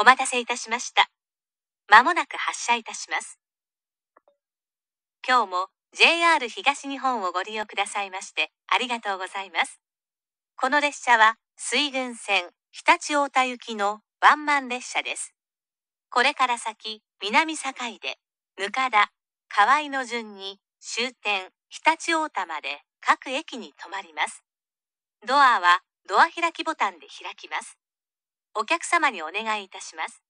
お待たせいたしました。まもなく発車いたします。今日も JR 東日本をご利用くださいまして、ありがとうございます。この列車は、水郡線常陸太田行きのワンマン列車です。これから先、南境で、ぬかだ、河合の順に、終点、常陸太田まで各駅に停まります。ドアはドア開きボタンで開きます。お客様にお願いいたします。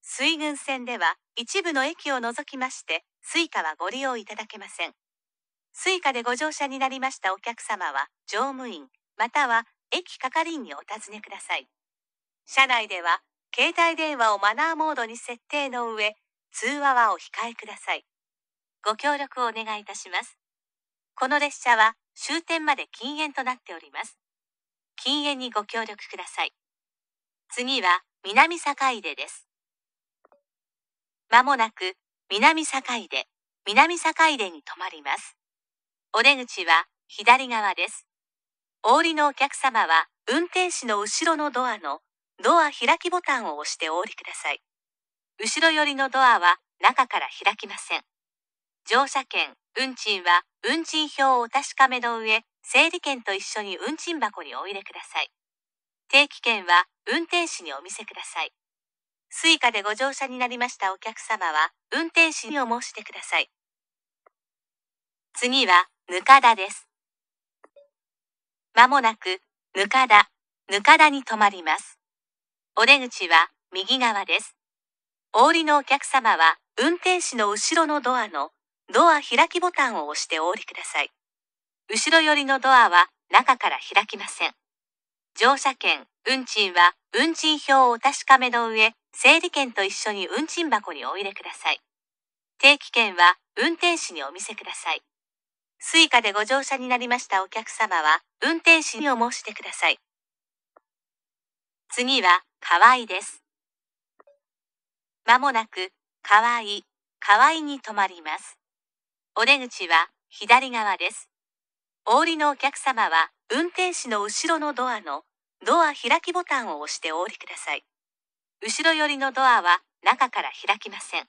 水郡線では一部の駅を除きまして、suica はご利用いただけません。suica でご乗車になりましたお客様は、乗務員、または駅係員にお尋ねください。車内では、携帯電話をマナーモードに設定の上、通話はお控えください。ご協力をお願いいたします。この列車は終点まで禁煙となっております。禁煙にご協力ください。次は南境出です。まもなく南境出、南境出に停まります。お出口は左側です。お降りのお客様は運転士の後ろのドアのドア開きボタンを押してお降りください。後ろ寄りのドアは中から開きません。乗車券、運賃は運賃表をお確かめの上、整理券と一緒に運賃箱にお入れください。定期券は運転士にお見せください。suica でご乗車になりましたお客様は運転士にお申してください。次は、ぬかだです。まもなく、ぬかだ、ぬかだに止まります。お出口は右側です。お降りのお客様は運転士の後ろのドアのドア開きボタンを押してお降りください。後ろ寄りのドアは中から開きません。乗車券、運賃は運賃表をお確かめの上、整理券と一緒に運賃箱にお入れください。定期券は運転士にお見せください。suica でご乗車になりましたお客様は、運転士にお申してください。次は、河合です。まもなく、河合、河合に止まります。お出口は、左側です。お降りのお客様は、運転士の後ろのドアのドア開きボタンを押してお降りください。後ろ寄りのドアは中から開きません。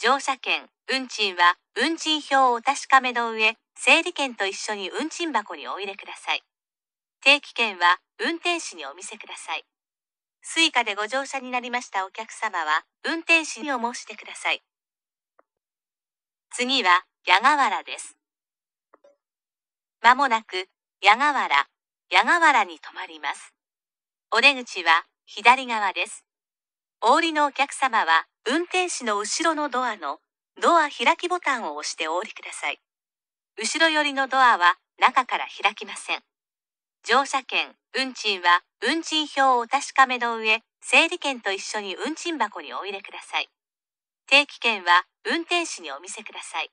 乗車券、運賃は運賃表をお確かめの上、整理券と一緒に運賃箱にお入れください。定期券は運転士にお見せください。suica でご乗車になりましたお客様は運転士にお申してください。次は、矢河原です。まもなく、矢河原、矢河原に止まります。お出口は左側です。お降りのお客様は運転士の後ろのドアのドア開きボタンを押してお降りください。後ろ寄りのドアは中から開きません。乗車券、運賃は運賃表をお確かめの上、整理券と一緒に運賃箱にお入れください。定期券は運転士にお見せください。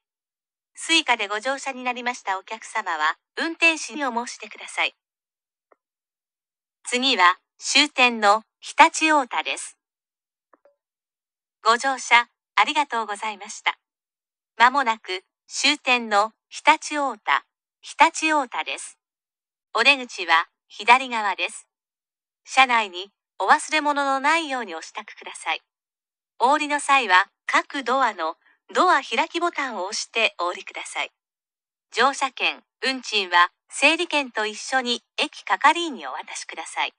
suica でご乗車になりましたお客様は運転士にお申してください。次は終点の常陸太田です。ご乗車ありがとうございました。まもなく終点の常陸太田、常陸太田です。お出口は左側です。車内にお忘れ物のないようにお支度ください。お降りの際は各ドアのドア開きボタンを押してお降りください。乗車券、運賃は整理券と一緒に駅係員にお渡しください。